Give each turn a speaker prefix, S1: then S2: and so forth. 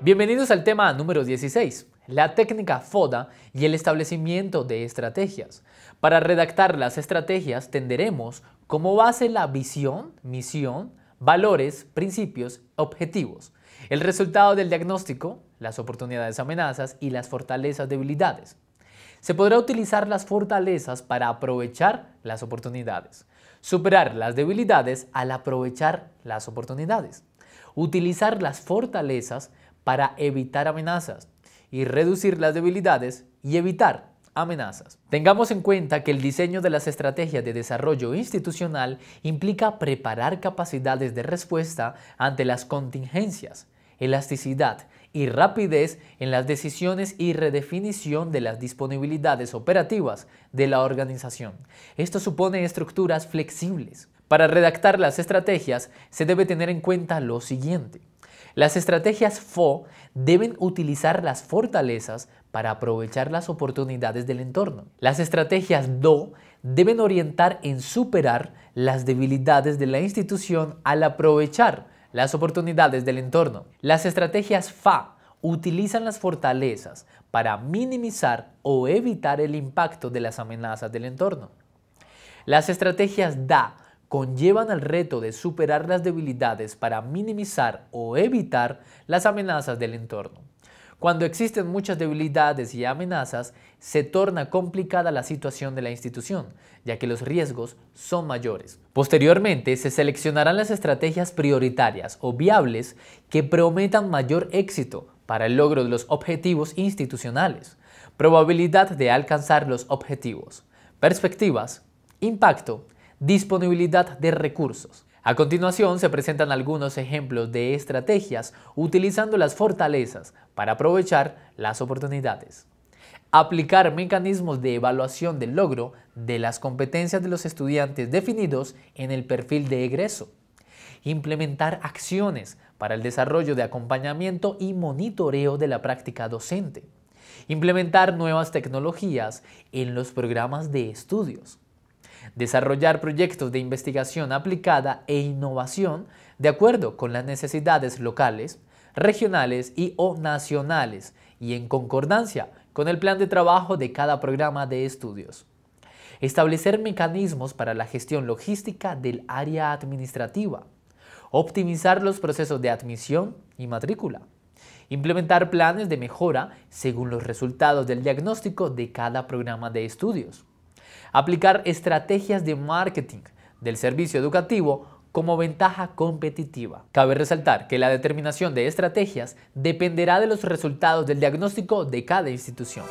S1: Bienvenidos al tema número 16, la técnica FODA y el establecimiento de estrategias. Para redactar las estrategias tenderemos como base la visión, misión, valores, principios, objetivos, el resultado del diagnóstico, las oportunidades, amenazas y las fortalezas, debilidades. Se podrá utilizar las fortalezas para aprovechar las oportunidades, superar las debilidades al aprovechar las oportunidades, utilizar las fortalezas para evitar amenazas y reducir las debilidades y evitar amenazas. Tengamos en cuenta que el diseño de las estrategias de desarrollo institucional implica preparar capacidades de respuesta ante las contingencias, elasticidad y rapidez en las decisiones y redefinición de las disponibilidades operativas de la organización. Esto supone estructuras flexibles. Para redactar las estrategias se debe tener en cuenta lo siguiente. Las estrategias FO deben utilizar las fortalezas para aprovechar las oportunidades del entorno. Las estrategias DO deben orientar en superar las debilidades de la institución al aprovechar las oportunidades del entorno. Las estrategias FA utilizan las fortalezas para minimizar o evitar el impacto de las amenazas del entorno. Las estrategias DA conllevan al reto de superar las debilidades para minimizar o evitar las amenazas del entorno. Cuando existen muchas debilidades y amenazas, se torna complicada la situación de la institución, ya que los riesgos son mayores. Posteriormente, se seleccionarán las estrategias prioritarias o viables que prometan mayor éxito para el logro de los objetivos institucionales, probabilidad de alcanzar los objetivos, perspectivas, impacto, Disponibilidad de recursos. A continuación se presentan algunos ejemplos de estrategias utilizando las fortalezas para aprovechar las oportunidades. Aplicar mecanismos de evaluación del logro de las competencias de los estudiantes definidos en el perfil de egreso. Implementar acciones para el desarrollo de acompañamiento y monitoreo de la práctica docente. Implementar nuevas tecnologías en los programas de estudios desarrollar proyectos de investigación aplicada e innovación de acuerdo con las necesidades locales, regionales y o nacionales y en concordancia con el plan de trabajo de cada programa de estudios. Establecer mecanismos para la gestión logística del área administrativa. Optimizar los procesos de admisión y matrícula. Implementar planes de mejora según los resultados del diagnóstico de cada programa de estudios. Aplicar estrategias de marketing del servicio educativo como ventaja competitiva. Cabe resaltar que la determinación de estrategias dependerá de los resultados del diagnóstico de cada institución.